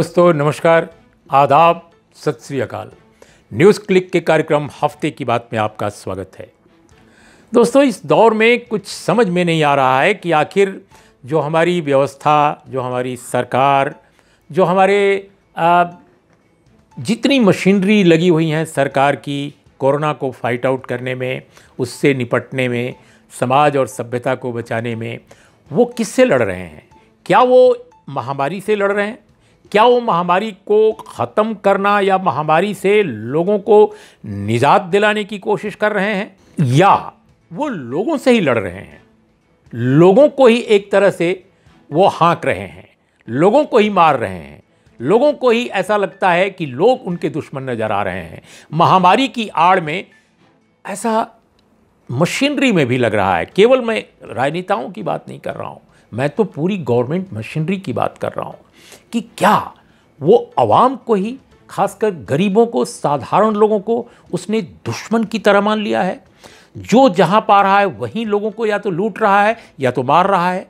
दोस्तों नमस्कार आदाब सत श्री अकाल न्यूज़ क्लिक के कार्यक्रम हफ्ते की बात में आपका स्वागत है दोस्तों इस दौर में कुछ समझ में नहीं आ रहा है कि आखिर जो हमारी व्यवस्था जो हमारी सरकार जो हमारे आ, जितनी मशीनरी लगी हुई हैं सरकार की कोरोना को फाइट आउट करने में उससे निपटने में समाज और सभ्यता को बचाने में वो किससे लड़ रहे हैं क्या वो महामारी से लड़ रहे हैं क्या वो महामारी को ख़त्म करना या महामारी से लोगों को निजात दिलाने की कोशिश कर रहे हैं या वो लोगों से ही लड़ रहे हैं लोगों को ही एक तरह से वो हाँक रहे हैं लोगों को ही मार रहे हैं लोगों को ही ऐसा लगता है कि लोग उनके दुश्मन नज़र आ रहे हैं महामारी की आड़ में ऐसा मशीनरी में भी लग रहा है केवल मैं राजनेताओं की बात नहीं कर रहा हूँ मैं तो पूरी गवर्नमेंट मशीनरी की बात कर रहा हूँ कि क्या वो आवाम को ही खासकर गरीबों को साधारण लोगों को उसने दुश्मन की तरह मान लिया है जो जहां पा रहा है वहीं लोगों को या तो लूट रहा है या तो मार रहा है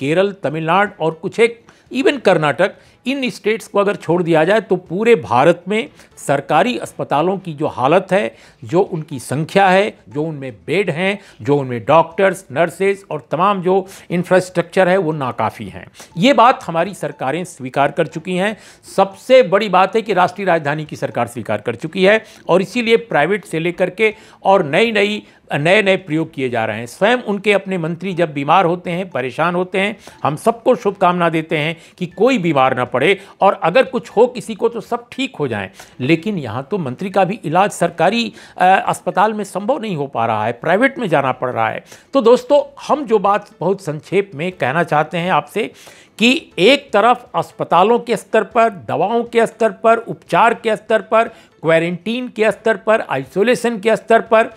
केरल तमिलनाडु और कुछ एक इवन कर्नाटक इन स्टेट्स को अगर छोड़ दिया जाए तो पूरे भारत में सरकारी अस्पतालों की जो हालत है जो उनकी संख्या है जो उनमें बेड हैं जो उनमें डॉक्टर्स नर्सेज और तमाम जो इंफ्रास्ट्रक्चर है वो नाकाफ़ी हैं ये बात हमारी सरकारें स्वीकार कर चुकी हैं सबसे बड़ी बात है कि राष्ट्रीय राजधानी की सरकार स्वीकार कर चुकी है और इसीलिए प्राइवेट से लेकर के और नई नई नए नए प्रयोग किए जा रहे हैं स्वयं उनके अपने मंत्री जब बीमार होते हैं परेशान होते हैं हम सबको शुभकामना देते हैं कि कोई बीमार ना पड़े और अगर कुछ हो किसी को तो सब ठीक हो जाए लेकिन यहाँ तो मंत्री का भी इलाज सरकारी अस्पताल में संभव नहीं हो पा रहा है प्राइवेट में जाना पड़ रहा है तो दोस्तों हम जो बात बहुत संक्षेप में कहना चाहते हैं आपसे कि एक तरफ अस्पतालों के स्तर पर दवाओं के स्तर पर उपचार के स्तर पर क्वारंटीन के स्तर पर आइसोलेशन के स्तर पर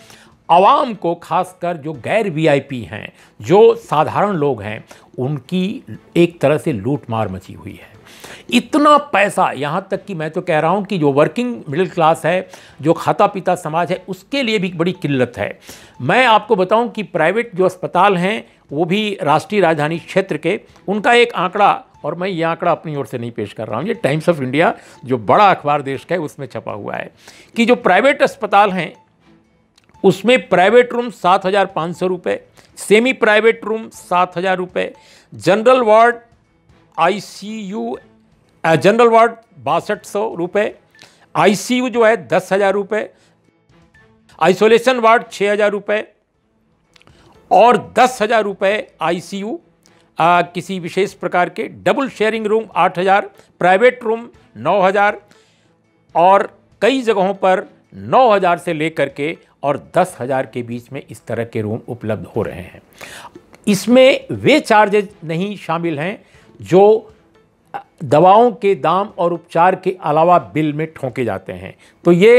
आवाम को खासकर जो गैर वीआईपी हैं जो साधारण लोग हैं उनकी एक तरह से लूट मार मची हुई है इतना पैसा यहाँ तक कि मैं तो कह रहा हूँ कि जो वर्किंग मिडिल क्लास है जो खाता पीता समाज है उसके लिए भी बड़ी किल्लत है मैं आपको बताऊँ कि प्राइवेट जो अस्पताल हैं वो भी राष्ट्रीय राजधानी क्षेत्र के उनका एक आंकड़ा और मैं ये आंकड़ा अपनी ओर से नहीं पेश कर रहा हूँ ये टाइम्स ऑफ इंडिया जो बड़ा अखबार देश का है उसमें छपा हुआ है कि जो प्राइवेट अस्पताल हैं उसमें प्राइवेट रूम सात हज़ार पाँच सौ रुपये सेमी प्राइवेट रूम सात हज़ार रुपये general ward ICU general ward बासठ सौ रुपये आईसीयू जो है दस हज़ार रुपये आइसोलेशन वार्ड छः हज़ार रुपये और दस हज़ार रुपये आईसीयू किसी विशेष प्रकार के डबल शेयरिंग रूम आठ हज़ार प्राइवेट रूम नौ हज़ार और कई जगहों पर नौ हज़ार से लेकर के और दस हज़ार के बीच में इस तरह के रूम उपलब्ध हो रहे हैं इसमें वे चार्जेज नहीं शामिल हैं जो दवाओं के दाम और उपचार के अलावा बिल में ठोंके जाते हैं तो ये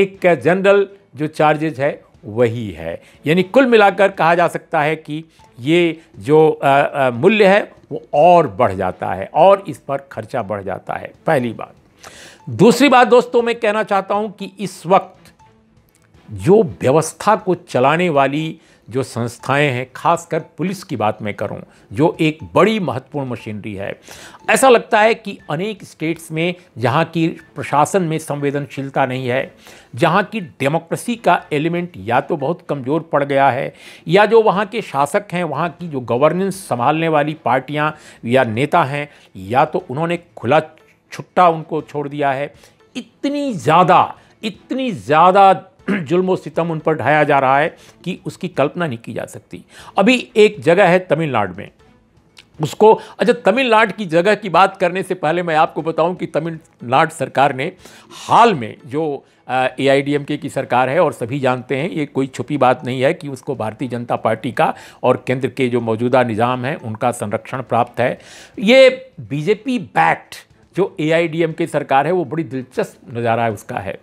एक जनरल जो चार्जेज है वही है यानी कुल मिलाकर कहा जा सकता है कि ये जो मूल्य है वो और बढ़ जाता है और इस पर खर्चा बढ़ जाता है पहली बात दूसरी बात दोस्तों मैं कहना चाहता हूँ कि इस वक्त जो व्यवस्था को चलाने वाली जो संस्थाएं हैं खासकर पुलिस की बात मैं करूं जो एक बड़ी महत्वपूर्ण मशीनरी है ऐसा लगता है कि अनेक स्टेट्स में जहां की प्रशासन में संवेदनशीलता नहीं है जहां की डेमोक्रेसी का एलिमेंट या तो बहुत कमज़ोर पड़ गया है या जो वहां के शासक हैं वहां की जो गवर्नेंस संभालने वाली पार्टियां या नेता हैं या तो उन्होंने खुला छुट्टा उनको छोड़ दिया है इतनी ज़्यादा इतनी ज़्यादा जुल्म सितम उन पर ढाया जा रहा है कि उसकी कल्पना नहीं की जा सकती अभी एक जगह है तमिलनाडु में उसको अच्छा तमिलनाडु की जगह की बात करने से पहले मैं आपको बताऊं कि तमिलनाडु सरकार ने हाल में जो ए आई डी एम के की सरकार है और सभी जानते हैं ये कोई छुपी बात नहीं है कि उसको भारतीय जनता पार्टी का और केंद्र के जो मौजूदा निज़ाम है उनका संरक्षण प्राप्त है ये बीजेपी बैक्ट जो ए आई डी एम के सरकार है वो बड़ी दिलचस्प नज़ारा है उसका है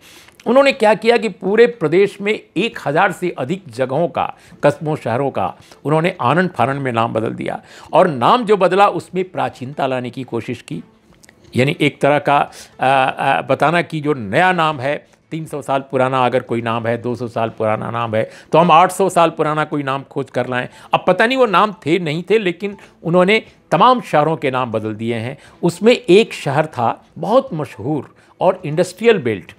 उन्होंने क्या किया कि पूरे प्रदेश में एक हज़ार से अधिक जगहों का कस्बों शहरों का उन्होंने आनंद फानंद में नाम बदल दिया और नाम जो बदला उसमें प्राचीनता लाने की कोशिश की यानी एक तरह का आ, आ, बताना कि जो नया नाम है 300 साल पुराना अगर कोई नाम है 200 साल पुराना नाम है तो हम 800 साल पुराना कोई नाम खोज कर लाएँ अब पता नहीं वो नाम थे नहीं थे लेकिन उन्होंने तमाम शहरों के नाम बदल दिए हैं उसमें एक शहर था बहुत मशहूर और इंडस्ट्रियल बेल्ट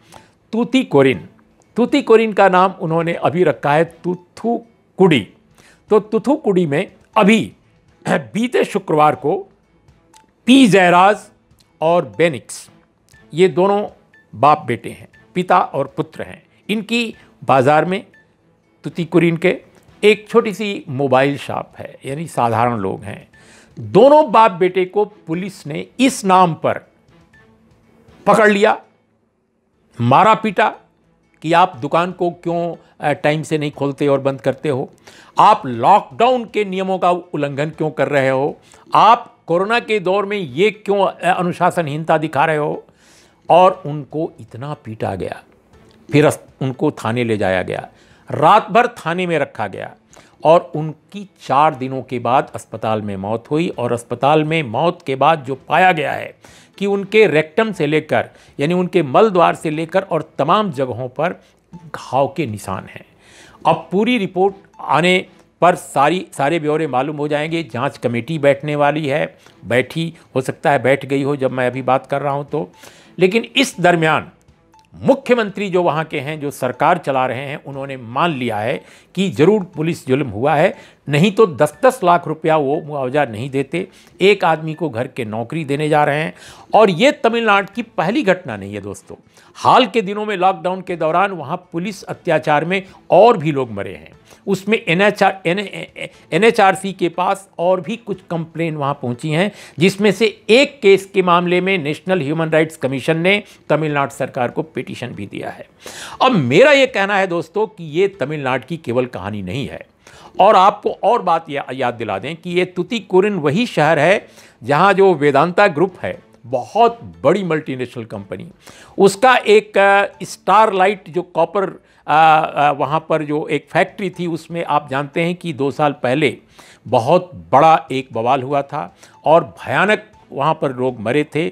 तूती कोरिन तूती कोरिन का नाम उन्होंने अभी रखा है तुथुकुड़ी तो तुथुकुड़ी में अभी बीते शुक्रवार को पी जयराज और बेनिक्स ये दोनों बाप बेटे हैं पिता और पुत्र हैं इनकी बाज़ार में कुरिन के एक छोटी सी मोबाइल शॉप है यानी साधारण लोग हैं दोनों बाप बेटे को पुलिस ने इस नाम पर पकड़ लिया मारा पीटा कि आप दुकान को क्यों टाइम से नहीं खोलते और बंद करते हो आप लॉकडाउन के नियमों का उल्लंघन क्यों कर रहे हो आप कोरोना के दौर में ये क्यों अनुशासनहीनता दिखा रहे हो और उनको इतना पीटा गया फिर उनको थाने ले जाया गया रात भर थाने में रखा गया और उनकी चार दिनों के बाद अस्पताल में मौत हुई और अस्पताल में मौत के बाद जो पाया गया है कि उनके रेक्टम से लेकर यानी उनके मल द्वार से लेकर और तमाम जगहों पर घाव के निशान हैं अब पूरी रिपोर्ट आने पर सारी सारे ब्यौरे मालूम हो जाएंगे जांच कमेटी बैठने वाली है बैठी हो सकता है बैठ गई हो जब मैं अभी बात कर रहा हूं तो लेकिन इस दरमियान मुख्यमंत्री जो वहाँ के हैं जो सरकार चला रहे हैं उन्होंने मान लिया है कि ज़रूर पुलिस जुल्म हुआ है नहीं तो दस दस लाख रुपया वो मुआवजा नहीं देते एक आदमी को घर के नौकरी देने जा रहे हैं और ये तमिलनाडु की पहली घटना नहीं है दोस्तों हाल के दिनों में लॉकडाउन के दौरान वहाँ पुलिस अत्याचार में और भी लोग मरे हैं उसमें N H R N H R C के पास और भी कुछ कंप्लेन वहाँ पहुँची हैं जिसमें से एक केस के मामले में नेशनल ह्यूमन राइट्स कमीशन ने तमिलनाडु सरकार को पिटिशन भी दिया है अब मेरा ये कहना है दोस्तों कि ये तमिलनाडु की केवल कहानी नहीं है और आपको और बात या, याद दिला दें कि ये तुतिकोरिन वही शहर है जहाँ जो वेदांता ग्रुप है बहुत बड़ी मल्टीनेशनल कंपनी उसका एक स्टारलाइट जो कॉपर वहाँ पर जो एक फैक्ट्री थी उसमें आप जानते हैं कि दो साल पहले बहुत बड़ा एक बवाल हुआ था और भयानक वहाँ पर लोग मरे थे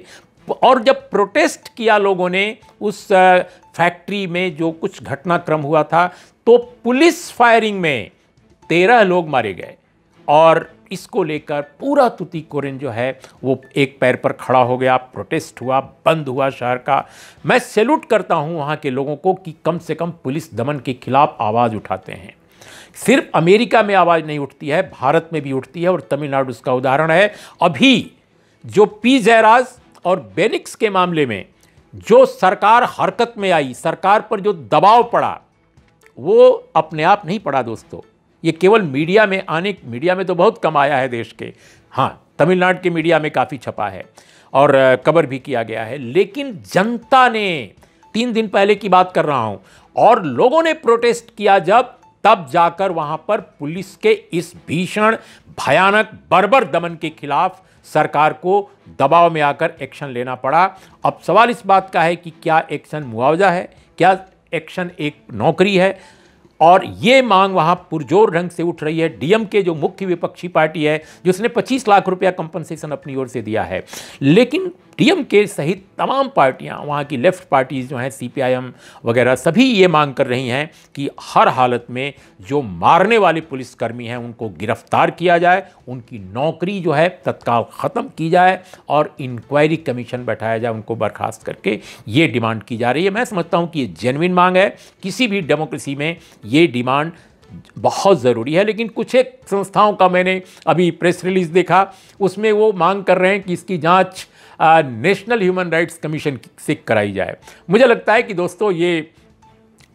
और जब प्रोटेस्ट किया लोगों ने उस फैक्ट्री में जो कुछ घटनाक्रम हुआ था तो पुलिस फायरिंग में तेरह लोग मारे गए और इसको लेकर पूरा तुतीकोरिन जो है वो एक पैर पर खड़ा हो गया प्रोटेस्ट हुआ बंद हुआ शहर का मैं सैल्यूट करता हूँ वहाँ के लोगों को कि कम से कम पुलिस दमन के खिलाफ आवाज़ उठाते हैं सिर्फ अमेरिका में आवाज़ नहीं उठती है भारत में भी उठती है और तमिलनाडु उसका उदाहरण है अभी जो पी जयराज और बेनिक्स के मामले में जो सरकार हरकत में आई सरकार पर जो दबाव पड़ा वो अपने आप नहीं पड़ा दोस्तों ये केवल मीडिया में आने मीडिया में तो बहुत कम आया है देश के हाँ तमिलनाडु के मीडिया में काफ़ी छपा है और कवर भी किया गया है लेकिन जनता ने तीन दिन पहले की बात कर रहा हूँ और लोगों ने प्रोटेस्ट किया जब तब जाकर वहाँ पर पुलिस के इस भीषण भयानक बर्बर दमन के खिलाफ सरकार को दबाव में आकर एक्शन लेना पड़ा अब सवाल इस बात का है कि क्या एक्शन मुआवजा है क्या एक्शन एक नौकरी है और ये मांग वहाँ पुरजोर ढंग से उठ रही है डीएम के जो मुख्य विपक्षी पार्टी है जिसने 25 लाख रुपया कंपनसेशन अपनी ओर से दिया है लेकिन डीएमके सहित तमाम पार्टियां वहाँ की लेफ्ट पार्टीज़ जो हैं सीपीआईएम वगैरह सभी ये मांग कर रही हैं कि हर हालत में जो मारने वाले पुलिसकर्मी हैं उनको गिरफ्तार किया जाए उनकी नौकरी जो है तत्काल ख़त्म की जाए और इंक्वायरी कमीशन बैठाया जाए उनको बर्खास्त करके ये डिमांड की जा रही है मैं समझता हूँ कि ये जेनविन मांग है किसी भी डेमोक्रेसी में ये डिमांड बहुत ज़रूरी है लेकिन कुछ एक संस्थाओं का मैंने अभी प्रेस रिलीज़ देखा उसमें वो मांग कर रहे हैं कि इसकी जांच नेशनल ह्यूमन राइट्स कमीशन से कराई जाए मुझे लगता है कि दोस्तों ये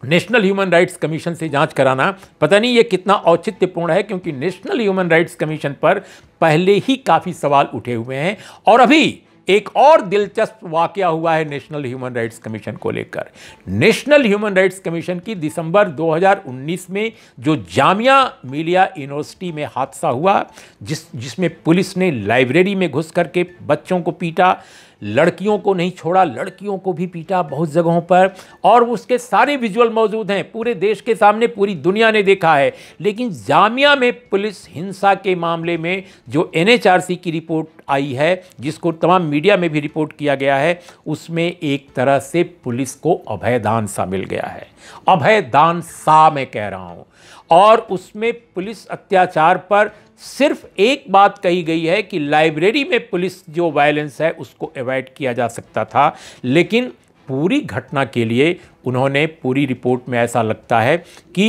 नेशनल ह्यूमन राइट्स कमीशन से जांच कराना पता नहीं ये कितना औचित्यपूर्ण है क्योंकि नेशनल ह्यूमन राइट्स कमीशन पर पहले ही काफ़ी सवाल उठे हुए हैं और अभी एक और दिलचस्प वाक़ हुआ है नेशनल ह्यूमन राइट्स कमीशन को लेकर नेशनल ह्यूमन राइट्स कमीशन की दिसंबर 2019 में जो जामिया मिलिया यूनिवर्सिटी में हादसा हुआ जिस जिसमें पुलिस ने लाइब्रेरी में घुस करके बच्चों को पीटा लड़कियों को नहीं छोड़ा लड़कियों को भी पीटा बहुत जगहों पर और उसके सारे विजुअल मौजूद हैं पूरे देश के सामने पूरी दुनिया ने देखा है लेकिन जामिया में पुलिस हिंसा के मामले में जो एन की रिपोर्ट आई है जिसको तमाम मीडिया में भी रिपोर्ट किया गया है उसमें एक तरह से पुलिस को अभयदान सा मिल गया है अभयदान सा मैं कह रहा हूँ और उसमें पुलिस अत्याचार पर सिर्फ एक बात कही गई है कि लाइब्रेरी में पुलिस जो वायलेंस है उसको अवॉइड किया जा सकता था लेकिन पूरी घटना के लिए उन्होंने पूरी रिपोर्ट में ऐसा लगता है कि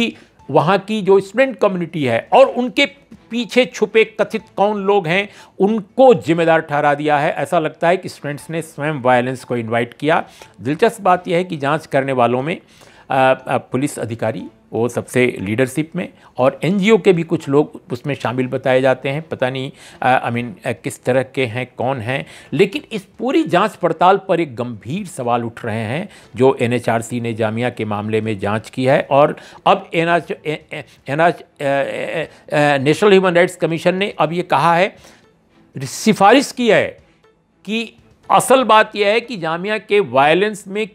वहाँ की जो स्टूडेंट कम्युनिटी है और उनके पीछे छुपे कथित कौन लोग हैं उनको जिम्मेदार ठहरा दिया है ऐसा लगता है कि स्टूडेंट्स ने स्वयं वायलेंस को इनवाइट किया दिलचस्प बात यह है कि जांच करने वालों में पुलिस अधिकारी वो सबसे लीडरशिप में और एन के भी कुछ लोग उसमें शामिल बताए जाते हैं पता नहीं आई मीन किस तरह के हैं कौन हैं लेकिन इस पूरी जांच पड़ताल पर एक गंभीर सवाल उठ रहे हैं जो एन ने जामिया के मामले में जांच की है और अब N national human rights commission ने अब ये कहा है सिफारिश की है कि असल बात यह है कि जामिया के वायलेंस में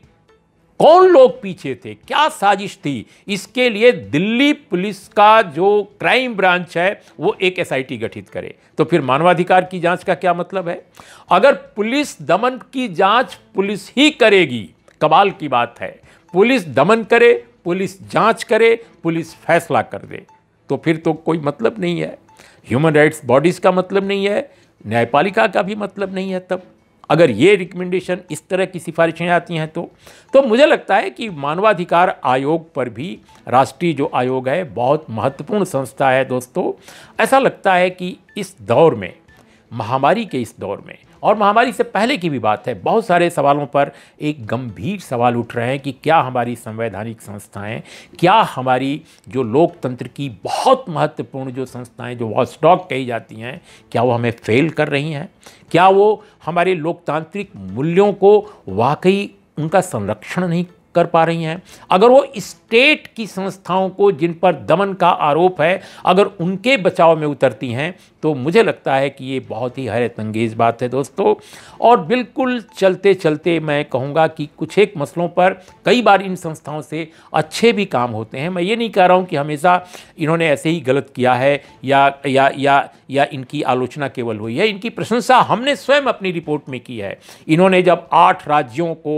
कौन लोग पीछे थे क्या साजिश थी इसके लिए दिल्ली पुलिस का जो क्राइम ब्रांच है वो एक एसआईटी गठित करे तो फिर मानवाधिकार की जांच का क्या मतलब है अगर पुलिस दमन की जांच पुलिस ही करेगी कबाल की बात है पुलिस दमन करे पुलिस जांच करे पुलिस फैसला कर दे तो फिर तो कोई मतलब नहीं है ह्यूमन राइट्स बॉडीज़ का मतलब नहीं है न्यायपालिका का भी मतलब नहीं है तब अगर ये रिकमेंडेशन इस तरह की सिफारिशें आती हैं तो तो मुझे लगता है कि मानवाधिकार आयोग पर भी राष्ट्रीय जो आयोग है बहुत महत्वपूर्ण संस्था है दोस्तों ऐसा लगता है कि इस दौर में महामारी के इस दौर में और महामारी से पहले की भी बात है बहुत सारे सवालों पर एक गंभीर सवाल उठ रहे हैं कि क्या हमारी संवैधानिक संस्थाएं क्या हमारी जो लोकतंत्र की बहुत महत्वपूर्ण जो संस्थाएं जो वॉस्टॉक कही जाती हैं क्या वो हमें फेल कर रही हैं क्या वो हमारे लोकतांत्रिक मूल्यों को वाकई उनका संरक्षण नहीं कर पा रही हैं अगर वो स्टेट की संस्थाओं को जिन पर दमन का आरोप है अगर उनके बचाव में उतरती हैं तो मुझे लगता है कि ये बहुत ही हैरत अंगेज़ बात है दोस्तों और बिल्कुल चलते चलते मैं कहूँगा कि कुछ एक मसलों पर कई बार इन संस्थाओं से अच्छे भी काम होते हैं मैं ये नहीं कह रहा हूँ कि हमेशा इन्होंने ऐसे ही गलत किया है या या या या इनकी आलोचना केवल हुई है इनकी प्रशंसा हमने स्वयं अपनी रिपोर्ट में की है इन्होंने जब आठ राज्यों को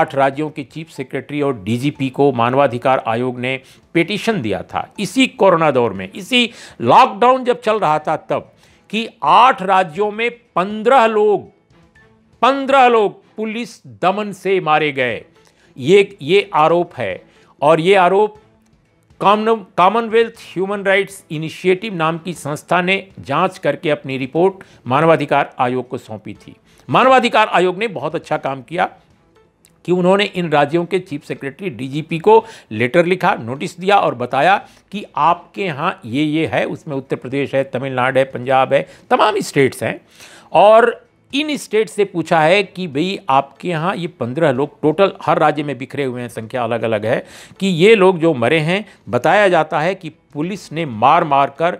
आठ राज्यों के चीफ सेक्रेटरी और डीजीपी को मानवाधिकार आयोग ने पिटिशन दिया था इसी कोरोना दौर में इसी लॉकडाउन जब चल रहा था तब कि आठ राज्यों में पंद्रह लोग पंद्रह लोग पुलिस दमन से मारे गए ये ये आरोप है और ये आरोप कॉमनवेल्थ ह्यूमन राइट्स इनिशिएटिव नाम की संस्था ने जांच करके अपनी रिपोर्ट मानवाधिकार आयोग को सौंपी थी मानवाधिकार आयोग ने बहुत अच्छा काम किया कि उन्होंने इन राज्यों के चीफ सेक्रेटरी डीजीपी को लेटर लिखा नोटिस दिया और बताया कि आपके यहाँ ये ये है उसमें उत्तर प्रदेश है तमिलनाडु है पंजाब है तमाम स्टेट्स हैं और इन स्टेट से पूछा है कि भाई आपके यहाँ ये पंद्रह लोग टोटल हर राज्य में बिखरे हुए हैं संख्या अलग अलग है कि ये लोग जो मरे हैं बताया जाता है कि पुलिस ने मार मार कर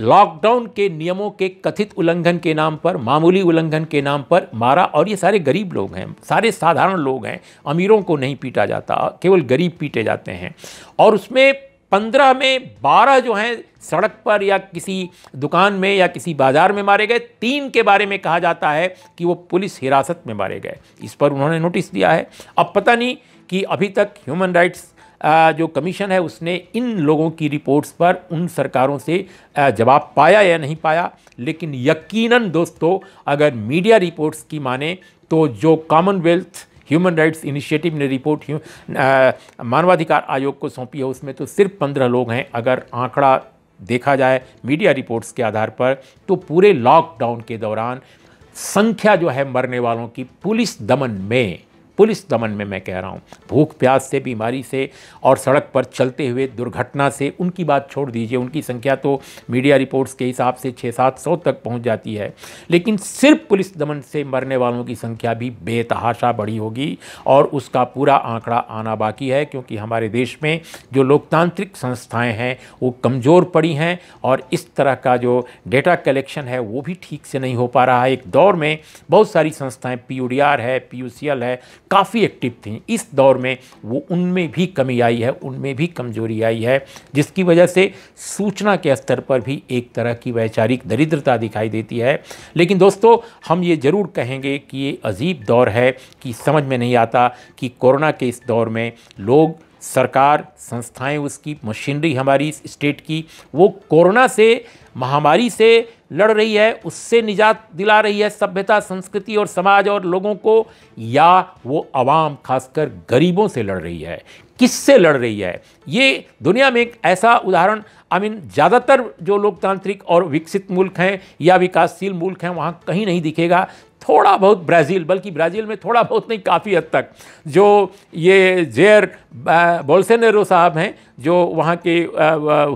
लॉकडाउन के नियमों के कथित उल्लंघन के नाम पर मामूली उल्लंघन के नाम पर मारा और ये सारे गरीब लोग हैं सारे साधारण लोग हैं अमीरों को नहीं पीटा जाता केवल गरीब पीटे जाते हैं और उसमें पंद्रह में बारह जो हैं सड़क पर या किसी दुकान में या किसी बाज़ार में मारे गए तीन के बारे में कहा जाता है कि वो पुलिस हिरासत में मारे गए इस पर उन्होंने नोटिस दिया है अब पता नहीं कि अभी तक ह्यूमन राइट्स जो कमीशन है उसने इन लोगों की रिपोर्ट्स पर उन सरकारों से जवाब पाया या नहीं पाया लेकिन यकीनन दोस्तों अगर मीडिया रिपोर्ट्स की माने तो जो कॉमनवेल्थ ह्यूमन राइट्स इनिशिएटिव ने रिपोर्ट मानवाधिकार आयोग को सौंपी है उसमें तो सिर्फ पंद्रह लोग हैं अगर आंकड़ा देखा जाए मीडिया रिपोर्ट्स के आधार पर तो पूरे लॉकडाउन के दौरान संख्या जो है मरने वालों की पुलिस दमन में पुलिस दमन में मैं कह रहा हूँ भूख प्यास से बीमारी से और सड़क पर चलते हुए दुर्घटना से उनकी बात छोड़ दीजिए उनकी संख्या तो मीडिया रिपोर्ट्स के हिसाब से छः सात सौ तक पहुँच जाती है लेकिन सिर्फ पुलिस दमन से मरने वालों की संख्या भी बेतहाशा बढ़ी होगी और उसका पूरा आंकड़ा आना बाकी है क्योंकि हमारे देश में जो लोकतांत्रिक संस्थाएँ हैं वो कमज़ोर पड़ी हैं और इस तरह का जो डेटा कलेक्शन है वो भी ठीक से नहीं हो पा रहा है एक दौर में बहुत सारी संस्थाएं पी है पी है काफ़ी एक्टिव थी इस दौर में वो उनमें भी कमी आई है उनमें भी कमजोरी आई है जिसकी वजह से सूचना के स्तर पर भी एक तरह की वैचारिक दरिद्रता दिखाई देती है लेकिन दोस्तों हम ये ज़रूर कहेंगे कि ये अजीब दौर है कि समझ में नहीं आता कि कोरोना के इस दौर में लोग सरकार संस्थाएं उसकी मशीनरी हमारी स्टेट की वो कोरोना से महामारी से लड़ रही है उससे निजात दिला रही है सभ्यता संस्कृति और समाज और लोगों को या वो आवाम खासकर गरीबों से लड़ रही है किससे लड़ रही है ये दुनिया में एक ऐसा उदाहरण आई मीन ज़्यादातर जो लोकतांत्रिक और विकसित मुल्क हैं या विकासशील मुल्क हैं वहाँ कहीं नहीं दिखेगा थोड़ा बहुत ब्राज़ील बल्कि ब्राज़ील में थोड़ा बहुत नहीं काफ़ी हद तक जो ये जेयर बोल्सेनेरो साहब हैं जो वहाँ के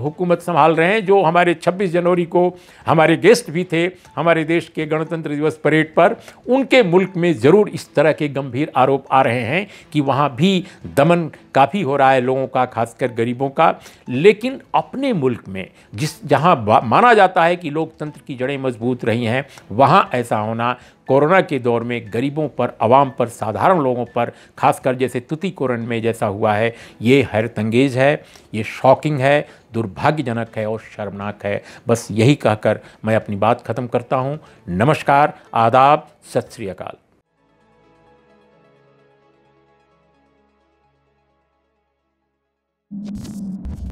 हुकूमत संभाल रहे हैं जो हमारे 26 जनवरी को हमारे गेस्ट भी थे हमारे देश के गणतंत्र दिवस परेड पर उनके मुल्क में ज़रूर इस तरह के गंभीर आरोप आ रहे हैं कि वहाँ भी दमन काफ़ी हो रहा है लोगों का खासकर गरीबों का लेकिन अपने मुल्क में जिस जहाँ माना जाता है कि लोकतंत्र की जड़ें मजबूत रही हैं वहाँ ऐसा होना कोरोना के दौर में गरीबों पर आवाम पर साधारण लोगों पर खासकर जैसे तुतिकोरन में जैसा हुआ है ये हैरतंगेज़ है ये शॉकिंग है दुर्भाग्यजनक है और शर्मनाक है बस यही कहकर मैं अपनी बात ख़त्म करता हूँ नमस्कार आदाब सत श्री अकाल Thank you.